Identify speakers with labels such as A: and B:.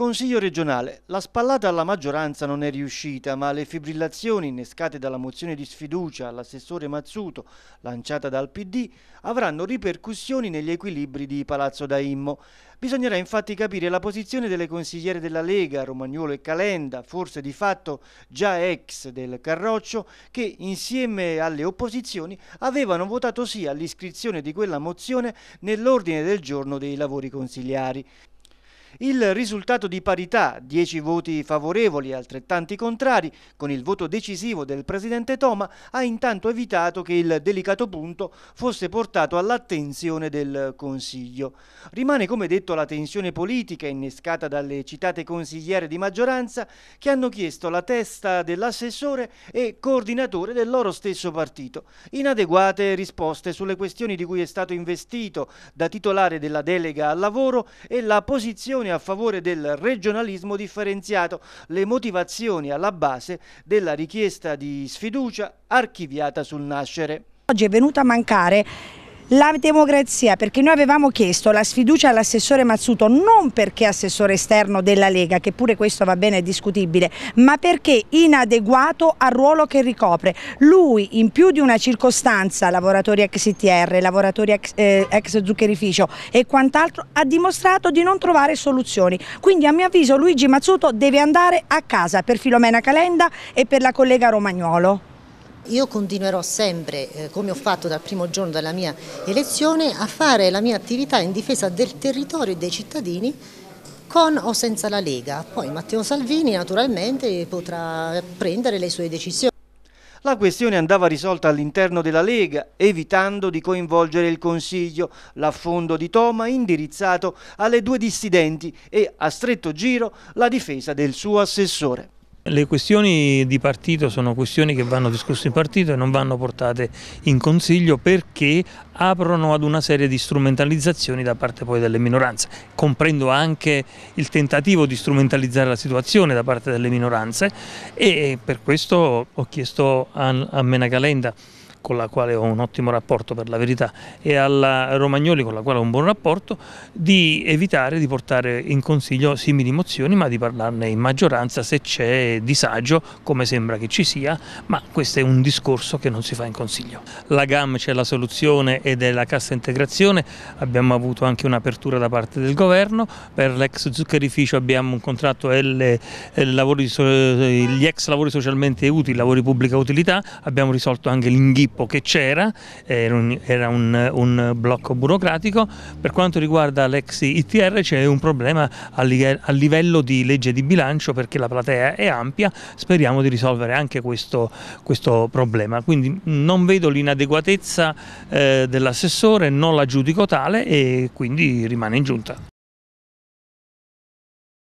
A: Consiglio regionale. La spallata alla maggioranza non è riuscita, ma le fibrillazioni innescate dalla mozione di sfiducia all'assessore Mazzuto, lanciata dal PD, avranno ripercussioni negli equilibri di Palazzo Daimmo. Bisognerà infatti capire la posizione delle consigliere della Lega, Romagnolo e Calenda, forse di fatto già ex del Carroccio, che insieme alle opposizioni avevano votato sì all'iscrizione di quella mozione nell'ordine del giorno dei lavori consigliari. Il risultato di parità, 10 voti favorevoli e altrettanti contrari, con il voto decisivo del presidente Toma, ha intanto evitato che il delicato punto fosse portato all'attenzione del Consiglio. Rimane come detto la tensione politica innescata dalle citate consigliere di maggioranza che hanno chiesto la testa dell'assessore e coordinatore del loro stesso partito. Inadeguate risposte sulle questioni di cui è stato investito da titolare della delega al lavoro e la posizione opinione a favore del regionalismo differenziato, le motivazioni alla base della richiesta di sfiducia archiviata sul nascere.
B: Oggi è venuta a mancare la democrazia, perché noi avevamo chiesto la sfiducia all'assessore Mazzuto non perché assessore esterno della Lega, che pure questo va bene è discutibile, ma perché inadeguato al ruolo che ricopre. Lui in più di una circostanza, lavoratori ex ITR, lavoratori ex, eh, ex zuccherificio e quant'altro, ha dimostrato di non trovare soluzioni. Quindi a mio avviso Luigi Mazzuto deve andare a casa per Filomena Calenda e per la collega Romagnuolo. Io continuerò sempre, eh, come ho fatto dal primo giorno della mia elezione, a fare la mia attività in difesa del territorio e dei cittadini con o senza la Lega. Poi Matteo Salvini naturalmente potrà prendere le sue decisioni.
A: La questione andava risolta all'interno della Lega, evitando di coinvolgere il Consiglio, l'affondo di Toma indirizzato alle due dissidenti e, a stretto giro, la difesa del suo assessore.
C: Le questioni di partito sono questioni che vanno discusse in partito e non vanno portate in consiglio perché aprono ad una serie di strumentalizzazioni da parte poi delle minoranze. Comprendo anche il tentativo di strumentalizzare la situazione da parte delle minoranze e eh, per questo ho chiesto a Mena Calenda con la quale ho un ottimo rapporto per la verità, e alla Romagnoli con la quale ho un buon rapporto, di evitare di portare in Consiglio simili mozioni, ma di parlarne in maggioranza se c'è disagio, come sembra che ci sia, ma questo è un discorso che non si fa in Consiglio. La GAM c'è la soluzione ed è la cassa integrazione, abbiamo avuto anche un'apertura da parte del governo, per l'ex zuccherificio abbiamo un contratto L, eh, eh, gli ex lavori socialmente utili, lavori pubblica utilità, abbiamo risolto anche l'inghippo inghippo che c'era, era, un, era un, un, blocco burocratico. Per quanto riguarda l'ex ITR c'è un problema a, li, a, livello di legge di bilancio perché la platea è ampia, speriamo di risolvere anche questo, questo problema. Quindi non vedo l'inadeguatezza eh, dell'assessore, non la giudico tale e quindi rimane in giunta.